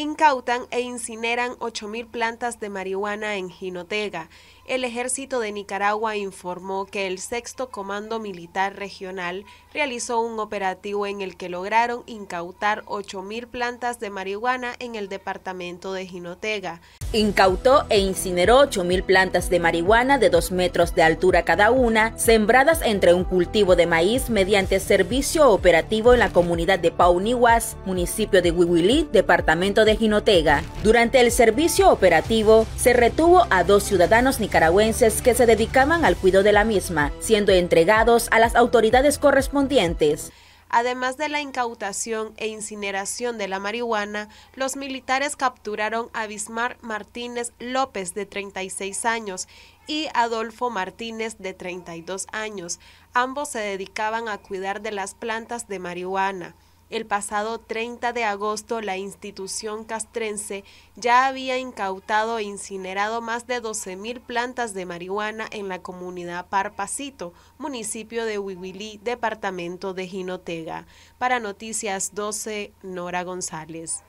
incautan e incineran 8.000 plantas de marihuana en Jinotega. El ejército de Nicaragua informó que el sexto comando militar regional realizó un operativo en el que lograron incautar 8.000 plantas de marihuana en el departamento de Jinotega. Incautó e incineró 8.000 plantas de marihuana de 2 metros de altura cada una, sembradas entre un cultivo de maíz mediante servicio operativo en la comunidad de Paunihuas, municipio de Huihuilí, departamento de de Jinotega. Durante el servicio operativo, se retuvo a dos ciudadanos nicaragüenses que se dedicaban al cuidado de la misma, siendo entregados a las autoridades correspondientes. Además de la incautación e incineración de la marihuana, los militares capturaron a Bismar Martínez López, de 36 años, y Adolfo Martínez, de 32 años. Ambos se dedicaban a cuidar de las plantas de marihuana. El pasado 30 de agosto, la institución castrense ya había incautado e incinerado más de 12.000 plantas de marihuana en la comunidad Parpacito, municipio de Huihuilí, departamento de Jinotega. Para Noticias 12, Nora González.